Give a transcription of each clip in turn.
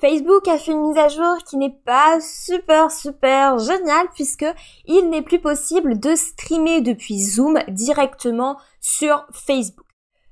Facebook a fait une mise à jour qui n'est pas super super géniale puisque il n'est plus possible de streamer depuis Zoom directement sur Facebook.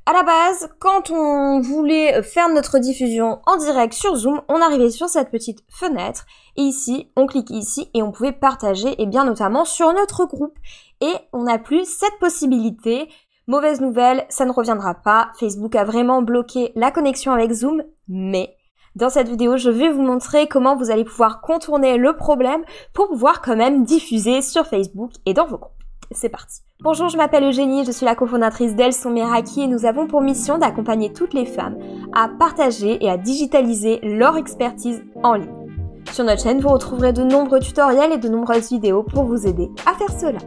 À la base, quand on voulait faire notre diffusion en direct sur Zoom, on arrivait sur cette petite fenêtre et ici, on cliquait ici et on pouvait partager et bien notamment sur notre groupe. Et on n'a plus cette possibilité. Mauvaise nouvelle, ça ne reviendra pas. Facebook a vraiment bloqué la connexion avec Zoom, mais dans cette vidéo, je vais vous montrer comment vous allez pouvoir contourner le problème pour pouvoir quand même diffuser sur Facebook et dans vos groupes. C'est parti Bonjour, je m'appelle Eugénie, je suis la cofondatrice d'Elson Meraki et nous avons pour mission d'accompagner toutes les femmes à partager et à digitaliser leur expertise en ligne. Sur notre chaîne, vous retrouverez de nombreux tutoriels et de nombreuses vidéos pour vous aider à faire cela.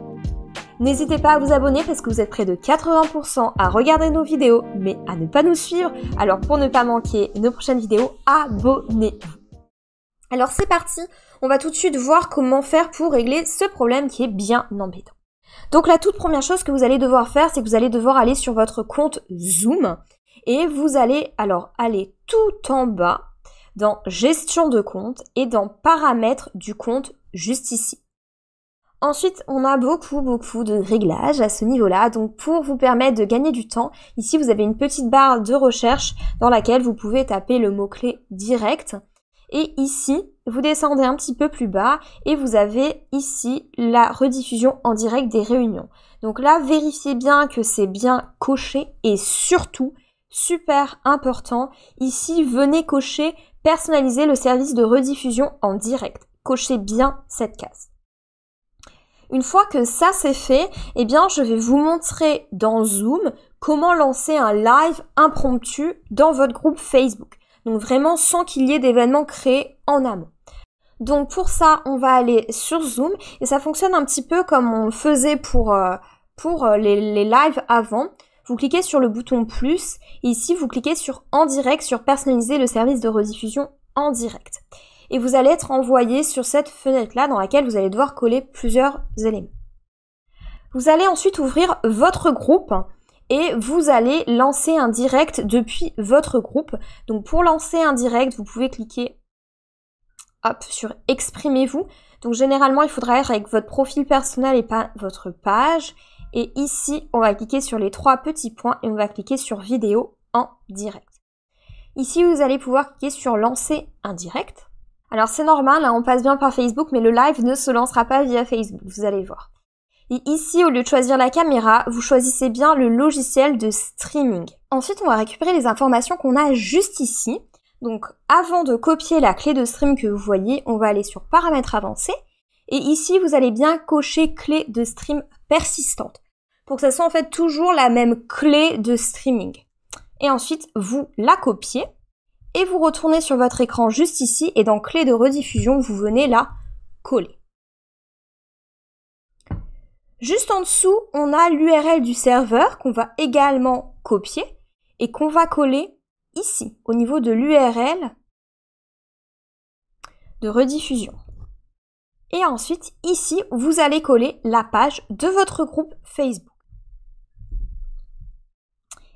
N'hésitez pas à vous abonner parce que vous êtes près de 80% à regarder nos vidéos, mais à ne pas nous suivre. Alors pour ne pas manquer nos prochaines vidéos, abonnez-vous. Alors c'est parti, on va tout de suite voir comment faire pour régler ce problème qui est bien embêtant. Donc la toute première chose que vous allez devoir faire, c'est que vous allez devoir aller sur votre compte Zoom et vous allez alors aller tout en bas dans gestion de compte et dans paramètres du compte juste ici. Ensuite, on a beaucoup, beaucoup de réglages à ce niveau-là. Donc, pour vous permettre de gagner du temps, ici, vous avez une petite barre de recherche dans laquelle vous pouvez taper le mot-clé direct. Et ici, vous descendez un petit peu plus bas et vous avez ici la rediffusion en direct des réunions. Donc là, vérifiez bien que c'est bien coché et surtout, super important, ici, venez cocher personnaliser le service de rediffusion en direct. Cochez bien cette case. Une fois que ça c'est fait, eh bien je vais vous montrer dans Zoom comment lancer un live impromptu dans votre groupe Facebook. Donc vraiment sans qu'il y ait d'événements créés en amont. Donc pour ça, on va aller sur Zoom et ça fonctionne un petit peu comme on le faisait pour, euh, pour euh, les, les lives avant. Vous cliquez sur le bouton plus et ici vous cliquez sur en direct sur personnaliser le service de rediffusion en direct et vous allez être envoyé sur cette fenêtre-là dans laquelle vous allez devoir coller plusieurs éléments. Vous allez ensuite ouvrir votre groupe et vous allez lancer un direct depuis votre groupe. Donc pour lancer un direct, vous pouvez cliquer sur Exprimez-vous. Donc généralement, il faudra être avec votre profil personnel et pas votre page. Et ici, on va cliquer sur les trois petits points et on va cliquer sur Vidéo en direct. Ici, vous allez pouvoir cliquer sur Lancer un direct. Alors c'est normal, hein, on passe bien par Facebook, mais le live ne se lancera pas via Facebook, vous allez voir. Et ici, au lieu de choisir la caméra, vous choisissez bien le logiciel de streaming. Ensuite, on va récupérer les informations qu'on a juste ici. Donc avant de copier la clé de stream que vous voyez, on va aller sur paramètres avancés. Et ici, vous allez bien cocher clé de stream persistante pour que ça soit en fait toujours la même clé de streaming. Et ensuite, vous la copiez et vous retournez sur votre écran juste ici et dans clé de rediffusion, vous venez la coller. Juste en dessous, on a l'URL du serveur qu'on va également copier et qu'on va coller ici au niveau de l'URL de rediffusion. Et ensuite, ici, vous allez coller la page de votre groupe Facebook.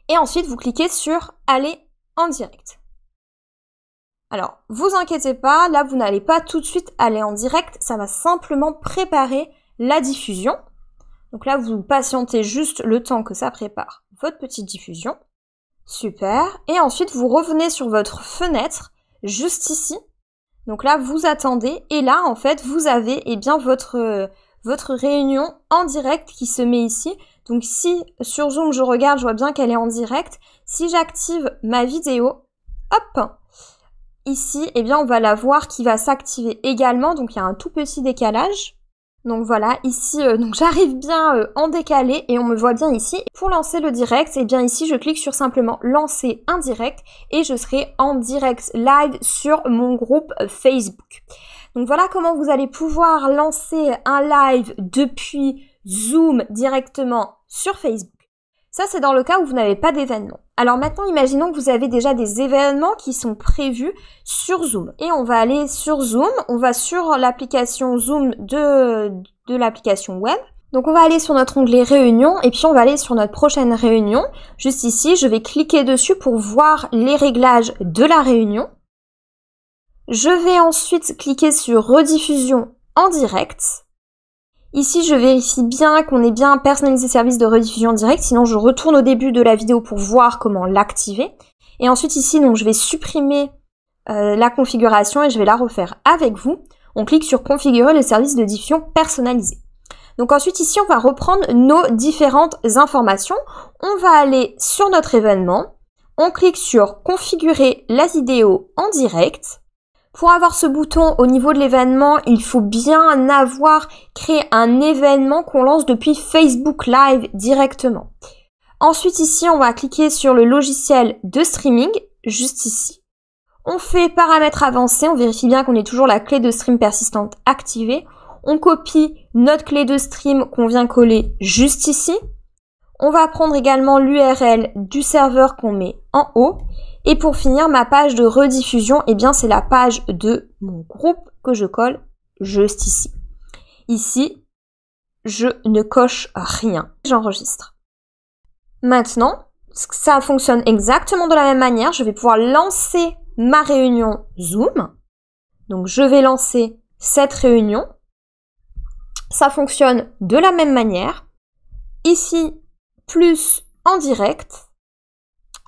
Et ensuite, vous cliquez sur Aller en direct. Alors, vous inquiétez pas, là vous n'allez pas tout de suite aller en direct, ça va simplement préparer la diffusion. Donc là, vous patientez juste le temps que ça prépare votre petite diffusion. Super. Et ensuite, vous revenez sur votre fenêtre, juste ici. Donc là, vous attendez. Et là, en fait, vous avez eh bien, votre, votre réunion en direct qui se met ici. Donc si sur Zoom, je regarde, je vois bien qu'elle est en direct. Si j'active ma vidéo, hop, Ici, eh bien, on va la voir qui va s'activer également, donc il y a un tout petit décalage. Donc voilà, ici, euh, donc j'arrive bien euh, en décalé et on me voit bien ici. Pour lancer le direct, eh bien ici, je clique sur simplement lancer un direct et je serai en direct live sur mon groupe Facebook. Donc voilà comment vous allez pouvoir lancer un live depuis Zoom directement sur Facebook. Ça, c'est dans le cas où vous n'avez pas d'événement. Alors maintenant, imaginons que vous avez déjà des événements qui sont prévus sur Zoom. Et on va aller sur Zoom, on va sur l'application Zoom de, de l'application web. Donc on va aller sur notre onglet réunion et puis on va aller sur notre prochaine réunion. Juste ici, je vais cliquer dessus pour voir les réglages de la réunion. Je vais ensuite cliquer sur rediffusion en direct. Ici, je vérifie bien qu'on est bien personnalisé service de rediffusion en direct, sinon je retourne au début de la vidéo pour voir comment l'activer. Et ensuite ici, donc, je vais supprimer euh, la configuration et je vais la refaire avec vous. On clique sur configurer le service de diffusion personnalisé. Donc ensuite ici, on va reprendre nos différentes informations. On va aller sur notre événement. On clique sur configurer la vidéo en direct. Pour avoir ce bouton au niveau de l'événement, il faut bien avoir créé un événement qu'on lance depuis Facebook Live directement. Ensuite ici, on va cliquer sur le logiciel de streaming, juste ici. On fait paramètres avancés, on vérifie bien qu'on est toujours la clé de stream persistante activée. On copie notre clé de stream qu'on vient coller juste ici. On va prendre également l'URL du serveur qu'on met en haut. Et pour finir, ma page de rediffusion, eh bien, c'est la page de mon groupe que je colle juste ici. Ici, je ne coche rien. J'enregistre. Maintenant, ça fonctionne exactement de la même manière. Je vais pouvoir lancer ma réunion Zoom. Donc, je vais lancer cette réunion. Ça fonctionne de la même manière. Ici, plus en direct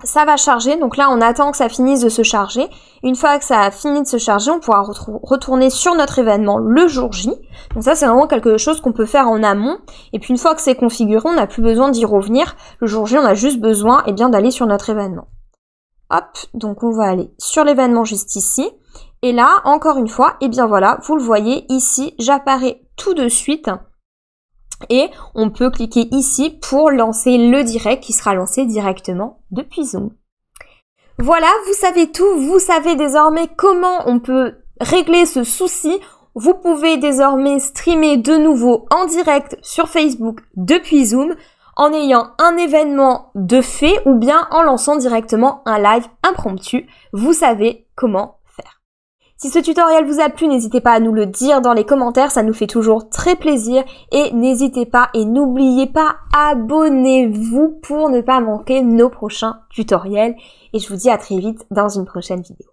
ça va charger, donc là on attend que ça finisse de se charger. Une fois que ça a fini de se charger, on pourra retourner sur notre événement le jour J. Donc ça c'est vraiment quelque chose qu'on peut faire en amont. Et puis une fois que c'est configuré, on n'a plus besoin d'y revenir. Le jour J, on a juste besoin et eh bien d'aller sur notre événement. Hop, donc on va aller sur l'événement juste ici. Et là, encore une fois, et eh bien voilà, vous le voyez ici, j'apparais tout de suite et on peut cliquer ici pour lancer le direct qui sera lancé directement depuis Zoom. Voilà, vous savez tout, vous savez désormais comment on peut régler ce souci. Vous pouvez désormais streamer de nouveau en direct sur Facebook depuis Zoom en ayant un événement de fait ou bien en lançant directement un live impromptu. Vous savez comment si ce tutoriel vous a plu, n'hésitez pas à nous le dire dans les commentaires, ça nous fait toujours très plaisir et n'hésitez pas et n'oubliez pas, abonnez-vous pour ne pas manquer nos prochains tutoriels et je vous dis à très vite dans une prochaine vidéo.